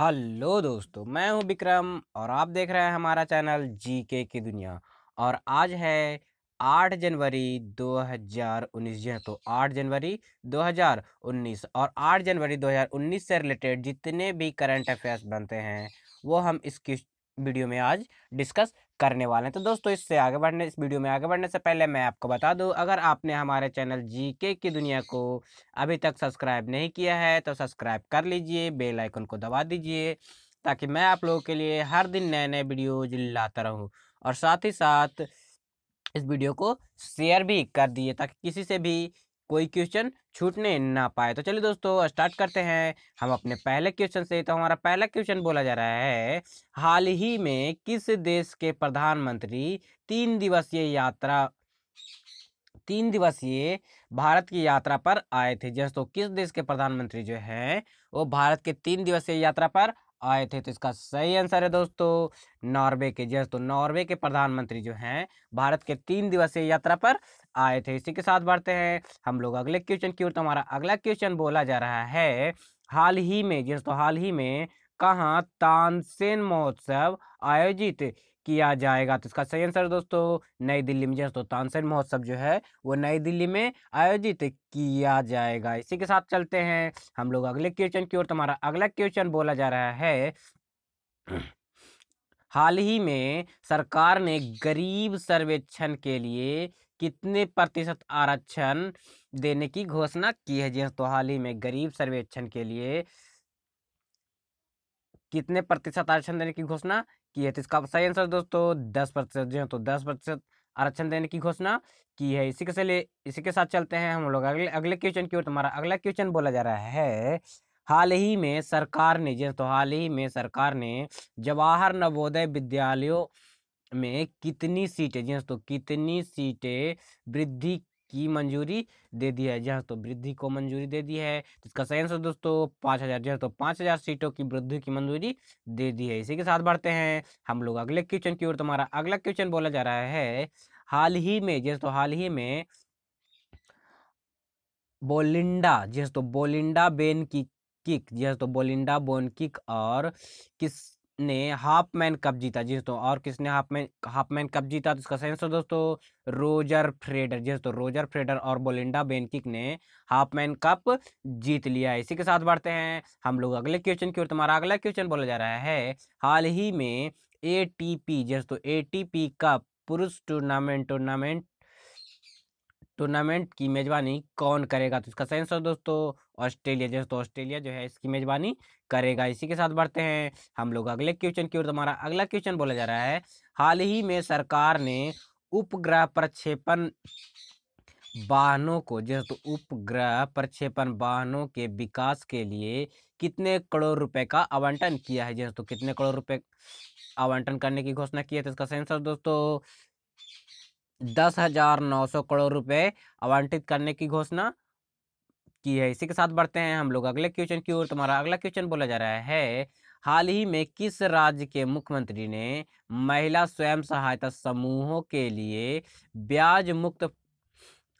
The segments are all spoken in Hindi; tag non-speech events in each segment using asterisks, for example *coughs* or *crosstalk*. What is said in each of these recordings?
हेलो दोस्तों मैं हूं विक्रम और आप देख रहे हैं हमारा चैनल जी के की दुनिया और आज है 8 जनवरी 2019 जी हाँ तो 8 जनवरी 2019 और 8 जनवरी 2019 से रिलेटेड जितने भी करंट अफेयर्स बनते हैं वो हम इसकी वीडियो में आज डिस्कस करने वाले हैं तो दोस्तों इससे आगे बढ़ने इस वीडियो में आगे बढ़ने से पहले मैं आपको बता दूं अगर आपने हमारे चैनल जी के की दुनिया को अभी तक सब्सक्राइब नहीं किया है तो सब्सक्राइब कर लीजिए बेल आइकन को दबा दीजिए ताकि मैं आप लोगों के लिए हर दिन नए नए वीडियोज लाता रहूँ और साथ ही साथ इस वीडियो को शेयर भी कर दिए ताकि किसी से भी कोई क्वेश्चन छूटने ना पाए तो चलिए दोस्तों स्टार्ट करते हैं हम अपने पहले क्वेश्चन से तो हमारा पहला क्वेश्चन बोला जा रहा है हाल ही में किस देश के प्रधानमंत्री तीन दिवसीय यात्रा तीन दिवसीय भारत की यात्रा पर आए थे तो किस देश के प्रधानमंत्री जो हैं वो भारत के तीन दिवसीय यात्रा पर आए थे तो इसका सही आंसर है दोस्तों नॉर्वे के जस तो नॉर्वे के प्रधानमंत्री जो हैं भारत के तीन दिवसीय यात्रा पर आए थे इसी के साथ बढ़ते हैं हम लोग अगले क्वेश्चन की ओर तो हमारा अगला क्वेश्चन बोला जा रहा है हाल ही में दोस्तों हाल ही में कहाँ तानसेन महोत्सव आयोजित किया जाएगा तो इसका सही आंसर दोस्तों नई दिल्ली में दोस्तों तानसेन महोत्सव जो है वो नई दिल्ली में आयोजित किया जाएगा इसी के साथ चलते हैं हम लोग अगले क्वेश्चन की ओर तुम्हारा तो अगला क्वेश्चन बोला जा रहा है हाल ही में सरकार ने गरीब सर्वेक्षण के लिए कितने प्रतिशत आरक्षण देने की घोषणा की है जी तो हाल ही में गरीब सर्वेक्षण के लिए कितने प्रतिशत आरक्षण देने की घोषणा की है तो इसका सही आंसर दोस्तों दस प्रतिशत जो है हाँ, तो दस प्रतिशत आरक्षण देने की घोषणा की है इसी के से इसी के साथ चलते हैं हम लोग अगले अगले क्वेश्चन की ओर तुम्हारा अगला क्वेश्चन बोला जा रहा है हाल ही में सरकार ने जो हाँ, तो हाल ही में सरकार ने जवाहर नवोदय विद्यालयों में कितनी सीटें जी हाँ, तो कितनी सीटें वृद्धि की मंजूरी दे दी है जहाँ तो वृद्धि को मंजूरी दे दी है तो इसका सही आंसर दोस्तों पाँच हज़ार जहाँ तो पाँच हज़ार सीटों की वृद्धि की मंजूरी दे दी है इसी के साथ बढ़ते हैं हम लोग अगले क्वेश्चन की ओर तुम्हारा अगला क्वेश्चन बोला जा रहा है हाल ही में जैसे तो हाल ही में बोलिंडा जैसे तो बोलिंडा बेन की किक जैसे तो बोलिंडा बोन किक और किस ने हाफ मैन कप जीता जी दोस्तों और किसने Hopman Hopman cup जीता तो इसका सेंसर दोस्तों रोजर फ्रेडर जी दोस्तों रोजर फ्रेडर और बोलिंडा बेनकिक ने हाफ मैन कप जीत लिया इसी के साथ बढ़ते हैं हम लोग अगले क्वेश्चन की ओर तुम्हारा अगला क्वेश्चन बोला जा रहा है हाल ही में ए टी पी जी दोस्तों ए टी पी कप पुरुष टूर्नामेंट टूर्नामेंट टूर्नामेंट की मेज़बानी कौन करेगा तो इसका सही आंसर दोस्तों ऑस्ट्रेलिया जैसे तो ऑस्ट्रेलिया जो है इसकी मेज़बानी करेगा इसी के साथ बढ़ते हैं हम लोग अगले क्वेश्चन की ओर तो हमारा अगला क्वेश्चन बोला जा रहा है हाल ही में सरकार ने उपग्रह प्रक्षेपण वाहनों को जैसे तो उपग्रह प्रक्षेपण वाहनों के विकास के लिए कितने करोड़ रुपए का आवंटन किया है जैसे तो कितने करोड़ रुपए आवंटन करने की घोषणा की है तो इसका सेंसर दोस्तों दस हजार नौ सौ करोड़ रुपए आवंटित करने की घोषणा की है इसी के साथ बढ़ते हैं हम लोग अगले क्वेश्चन की ओर तुम्हारा अगला क्वेश्चन बोला जा रहा है हाल ही में किस राज्य के मुख्यमंत्री ने महिला स्वयं सहायता समूहों के लिए ब्याज मुक्त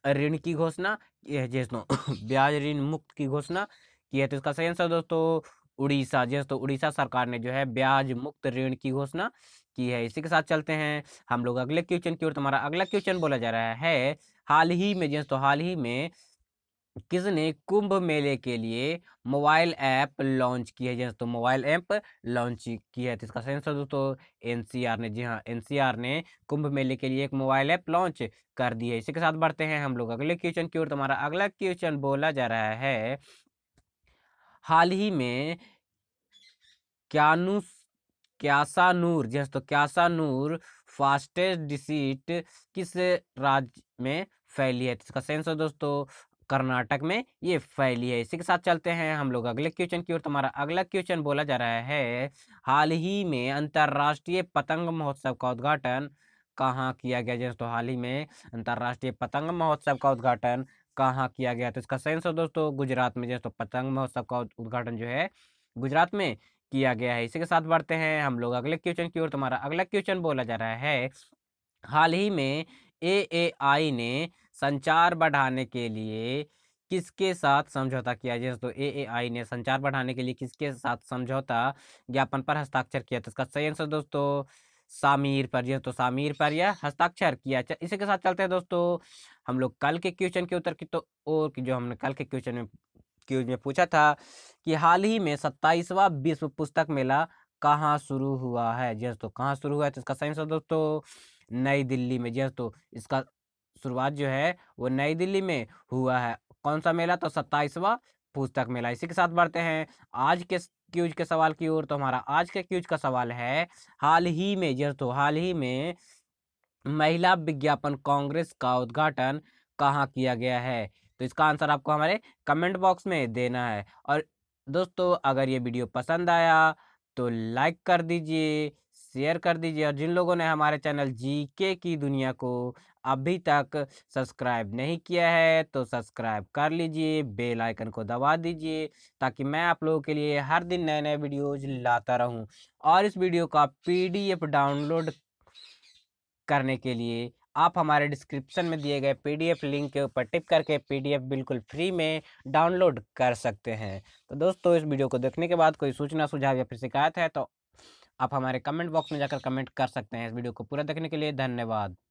ऋण की घोषणा हाँ, *coughs* ब्याज ऋण मुक्त की घोषणा की है तो इसका सही आंसर दोस्तों उड़ीसा जिस तो उड़ीसा सरकार ने जो है ब्याज मुक्त ऋण की घोषणा की है इसी के साथ चलते हैं हम लोग अगले क्वेश्चन की ओर तुम्हारा अगला क्वेश्चन बोला जा रहा है हाल ही में जिस तो हाल ही में किसने कुंभ मेले के लिए मोबाइल ऐप लॉन्च की है जी दोस्तों मोबाइल ऐप लॉन्च की है तो इसका आंसर दोस्तों एनसीआर ने जी हाँ एनसीआर ने कुंभ मेले के लिए एक मोबाइल ऐप लॉन्च कर दी है इसी के साथ बढ़ते हैं हम लोग अगले क्वेश्चन की ओर तुम्हारा अगला क्वेश्चन बोला जा रहा है हाल ही में क्यानुस क्यासानूर जैसे तो क्यासानूर फास्टेस्ट डिसीट किस राज्य में फैली है तो इसका सेंस है दोस्तों कर्नाटक में ये फैली है इसी के साथ चलते हैं हम लोग अगले क्वेश्चन की ओर तुम्हारा तो अगला क्वेश्चन बोला जा रहा है हाल ही में अंतर्राष्ट्रीय पतंग महोत्सव का उद्घाटन कहाँ किया गया जैसे तो हाल ही में अंतर्राष्ट्रीय पतंग महोत्सव का उद्घाटन कहाँ किया गया तो इसका सही आंसर दोस्तों गुजरात में दोस्तों पतंग महोत्सव का उद्घाटन जो है गुजरात में किया गया है इसी के साथ बढ़ते हैं हम लोग अगले क्वेश्चन की ओर तुम्हारा तो अगला क्वेश्चन बोला जा रहा है हाल ही में ए ए आई ने संचार बढ़ाने के लिए किसके साथ समझौता किया जैसे तो ए आई ने संचार बढ़ाने के लिए किसके साथ समझौता ज्ञापन पर हस्ताक्षर किया तो इसका सही आंसर दोस्तों सामीर पर यह तो सामीर पर यह हस्ताक्षर किया इसी के साथ चलते हैं दोस्तों हम लोग कल के क्वेश्चन के उत्तर की तो और जो हमने कल के क्वेश्चन में क्यूज में पूछा था कि हाल ही में सत्ताईसवां विश्व पुस्तक मेला कहाँ शुरू हुआ है जी तो कहाँ शुरू हुआ है तो इसका सही आंसर दोस्तों नई दिल्ली में जी तो इसका शुरुआत जो है वो नई दिल्ली में हुआ है कौन सा मेला तो सत्ताईसवां पुस्तक मेला इसी के साथ बढ़ते हैं आज के क्यूज के सवाल की ओर तो हमारा आज के क्यूज का सवाल है हाल ही में जी तो हाल ही में महिला विज्ञापन कांग्रेस का उद्घाटन कहाँ किया गया है तो इसका आंसर आपको हमारे कमेंट बॉक्स में देना है और दोस्तों अगर ये वीडियो पसंद आया तो लाइक कर दीजिए शेयर कर दीजिए और जिन लोगों ने हमारे चैनल जी के की दुनिया को अभी तक सब्सक्राइब नहीं किया है तो सब्सक्राइब कर लीजिए बेल आइकन को दबा दीजिए ताकि मैं आप लोगों के लिए हर दिन नए नए वीडियोज लाता रहूं और इस वीडियो का पीडीएफ डाउनलोड करने के लिए आप हमारे डिस्क्रिप्शन में दिए गए पीडीएफ लिंक के ऊपर टिप करके पीडीएफ बिल्कुल फ्री में डाउनलोड कर सकते हैं तो दोस्तों इस वीडियो को देखने के बाद कोई सूचना सुझाव या फिर शिकायत है तो आप हमारे कमेंट बॉक्स में जाकर कमेंट कर सकते हैं इस वीडियो को पूरा देखने के लिए धन्यवाद